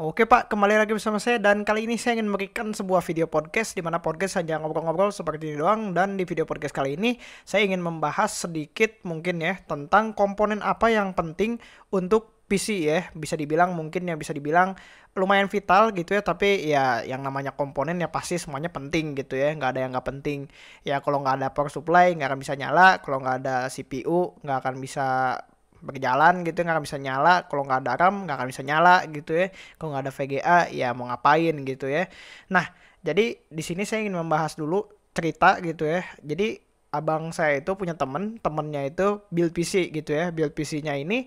Oke Pak, kembali lagi bersama saya dan kali ini saya ingin memberikan sebuah video podcast di mana podcast hanya ngobrol-ngobrol seperti ini doang dan di video podcast kali ini saya ingin membahas sedikit mungkin ya tentang komponen apa yang penting untuk PC ya, bisa dibilang mungkin ya bisa dibilang lumayan vital gitu ya tapi ya yang namanya komponen ya pasti semuanya penting gitu ya nggak ada yang nggak penting ya kalau nggak ada power supply nggak akan bisa nyala kalau nggak ada CPU nggak akan bisa berjalan gitu ya, nggak bisa nyala kalau nggak ada RAM nggak akan bisa nyala gitu ya kalau nggak ada VGA ya mau ngapain gitu ya nah jadi di sini saya ingin membahas dulu cerita gitu ya jadi abang saya itu punya temen temennya itu build PC gitu ya build PC-nya ini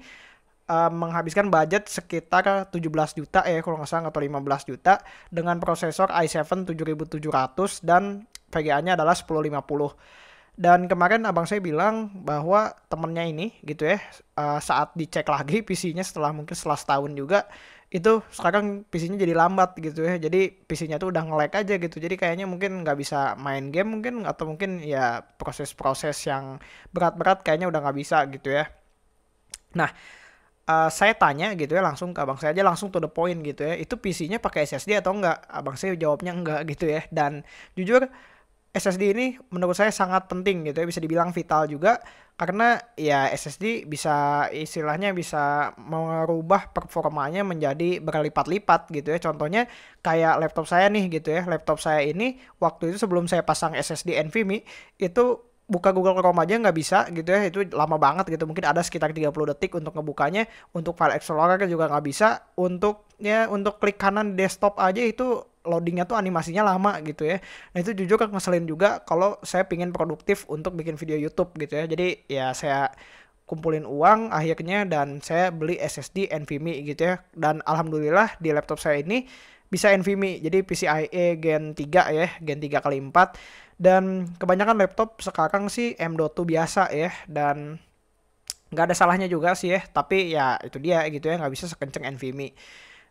uh, menghabiskan budget sekitar 17 juta ya kalau nggak salah atau 15 juta dengan prosesor i7 7700 dan VGA-nya adalah 1050 dan kemarin abang saya bilang bahwa temennya ini gitu ya uh, saat dicek lagi PC-nya setelah mungkin setelah setahun juga itu sekarang PC-nya jadi lambat gitu ya. Jadi PC-nya tuh udah nge-lag aja gitu. Jadi kayaknya mungkin nggak bisa main game mungkin atau mungkin ya proses-proses yang berat-berat kayaknya udah nggak bisa gitu ya. Nah, uh, saya tanya gitu ya langsung ke abang saya aja langsung to the point gitu ya itu PC-nya pakai SSD atau enggak abang saya jawabnya enggak gitu ya dan jujur SSD ini menurut saya sangat penting gitu ya bisa dibilang vital juga karena ya SSD bisa istilahnya bisa merubah performanya menjadi berlipat-lipat gitu ya contohnya kayak laptop saya nih gitu ya laptop saya ini waktu itu sebelum saya pasang SSD NVMe itu buka Google Chrome aja nggak bisa gitu ya itu lama banget gitu mungkin ada sekitar 30 detik untuk ngebukanya untuk file explorer juga nggak bisa untuknya untuk klik kanan desktop aja itu loadingnya tuh animasinya lama gitu ya. Nah itu jujur kan ngeselin juga kalau saya pingin produktif untuk bikin video YouTube gitu ya. Jadi ya saya kumpulin uang akhirnya dan saya beli SSD NVMe gitu ya. Dan alhamdulillah di laptop saya ini bisa NVMe. Jadi PCIe Gen 3 ya, Gen 3 kali 4. Dan kebanyakan laptop sekarang sih M.2 biasa ya dan nggak ada salahnya juga sih ya tapi ya itu dia gitu ya nggak bisa sekenceng NVMe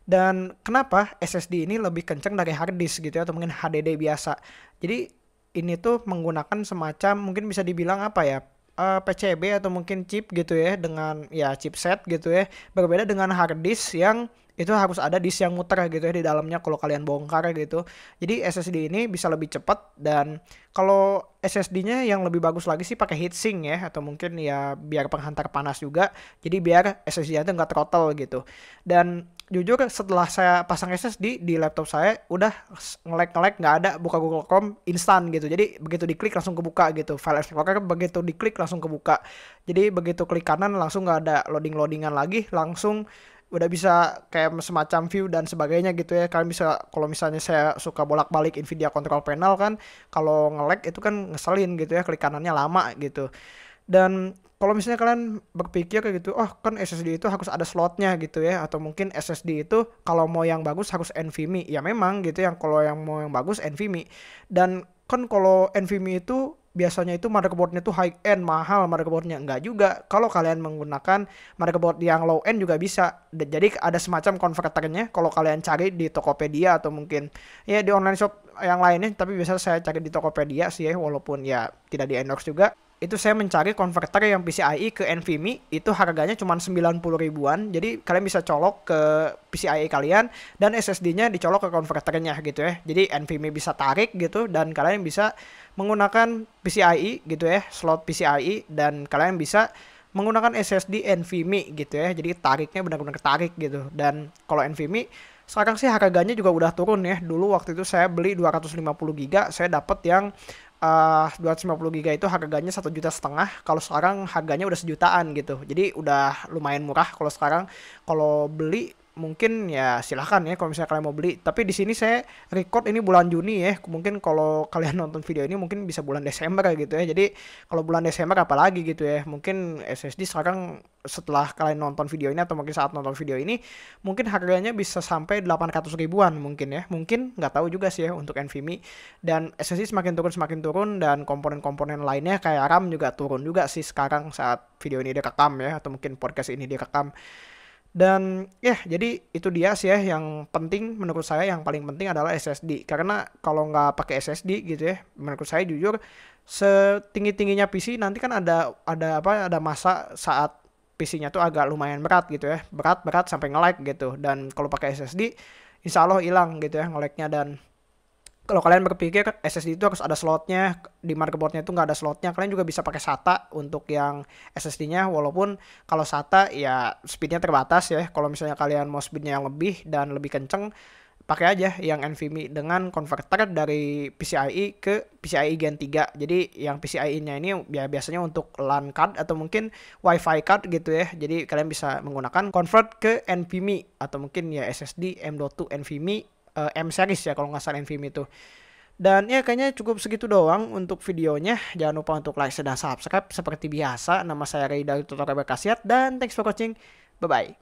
dan kenapa SSD ini lebih kenceng dari hard disk gitu ya, atau mungkin HDD biasa. Jadi ini tuh menggunakan semacam mungkin bisa dibilang apa ya uh, eh, PCB atau mungkin chip gitu ya dengan ya chipset gitu ya berbeda dengan hard disk yang itu harus ada disk yang muter gitu ya di dalamnya kalau kalian bongkar gitu. Jadi SSD ini bisa lebih cepat dan kalau SSD-nya yang lebih bagus lagi sih pakai heatsink ya atau mungkin ya biar penghantar panas juga. Jadi biar SSD-nya itu nggak throttle gitu. Dan jujur setelah saya pasang SSD di laptop saya udah ngelek-ngelek nggak ada buka Google Chrome instan gitu. Jadi begitu diklik langsung kebuka gitu. File Explorer begitu diklik langsung kebuka. Jadi begitu klik kanan langsung nggak ada loading-loadingan lagi, langsung udah bisa kayak semacam view dan sebagainya gitu ya kalian bisa kalau misalnya saya suka bolak-balik Nvidia Control panel kan kalau ngelek itu kan ngeselin gitu ya klik kanannya lama gitu dan kalau misalnya kalian berpikir kayak gitu oh kan SSD itu harus ada slotnya gitu ya atau mungkin SSD itu kalau mau yang bagus harus NVMe ya memang gitu yang kalau yang mau yang bagus NVMe dan kan kalau NVMe itu biasanya itu motherboardnya tuh high end mahal motherboardnya enggak juga kalau kalian menggunakan motherboard yang low end juga bisa jadi ada semacam konverternya kalau kalian cari di Tokopedia atau mungkin ya di online shop yang lainnya tapi biasanya saya cari di Tokopedia sih ya walaupun ya tidak di endorse juga itu saya mencari konverter yang PCIe ke NVMe itu harganya cuma 90 ribuan jadi kalian bisa colok ke PCIe kalian dan SSD-nya dicolok ke konverternya gitu ya jadi NVMe bisa tarik gitu dan kalian bisa menggunakan PCIe gitu ya slot PCIe dan kalian bisa menggunakan SSD NVMe gitu ya jadi tariknya benar-benar tarik gitu dan kalau NVMe sekarang sih harganya juga udah turun ya dulu waktu itu saya beli 250 giga saya dapat yang Ah, uh, 250 giga itu harganya satu juta setengah kalau sekarang harganya udah sejutaan gitu jadi udah lumayan murah kalau sekarang kalau beli mungkin ya silahkan ya kalau misalnya kalian mau beli tapi di sini saya record ini bulan Juni ya mungkin kalau kalian nonton video ini mungkin bisa bulan Desember gitu ya jadi kalau bulan Desember apalagi gitu ya mungkin SSD sekarang setelah kalian nonton video ini atau mungkin saat nonton video ini mungkin harganya bisa sampai 800 ribuan mungkin ya mungkin nggak tahu juga sih ya untuk NVMe dan SSD semakin turun semakin turun dan komponen-komponen lainnya kayak RAM juga turun juga sih sekarang saat video ini direkam ya atau mungkin podcast ini direkam dan ya jadi itu dia sih ya yang penting menurut saya yang paling penting adalah SSD karena kalau nggak pakai SSD gitu ya menurut saya jujur setinggi tingginya PC nanti kan ada ada apa ada masa saat PC-nya tuh agak lumayan berat gitu ya berat berat sampai ngelag gitu dan kalau pakai SSD Insya Allah hilang gitu ya ngeleknya dan kalau kalian berpikir SSD itu harus ada slotnya di motherboardnya itu nggak ada slotnya kalian juga bisa pakai SATA untuk yang SSD-nya walaupun kalau SATA ya speednya terbatas ya kalau misalnya kalian mau speednya yang lebih dan lebih kenceng pakai aja yang NVMe dengan converter dari PCIe ke PCIe Gen 3. Jadi yang PCIe-nya ini ya biasanya untuk LAN card atau mungkin WiFi card gitu ya. Jadi kalian bisa menggunakan convert ke NVMe atau mungkin ya SSD M.2 NVMe uh, M series ya kalau nggak salah Enfim itu. Dan ya kayaknya cukup segitu doang untuk videonya. Jangan lupa untuk like dan subscribe seperti biasa. Nama saya Ray dari Tutorial Berkasiat dan thanks for watching. Bye-bye.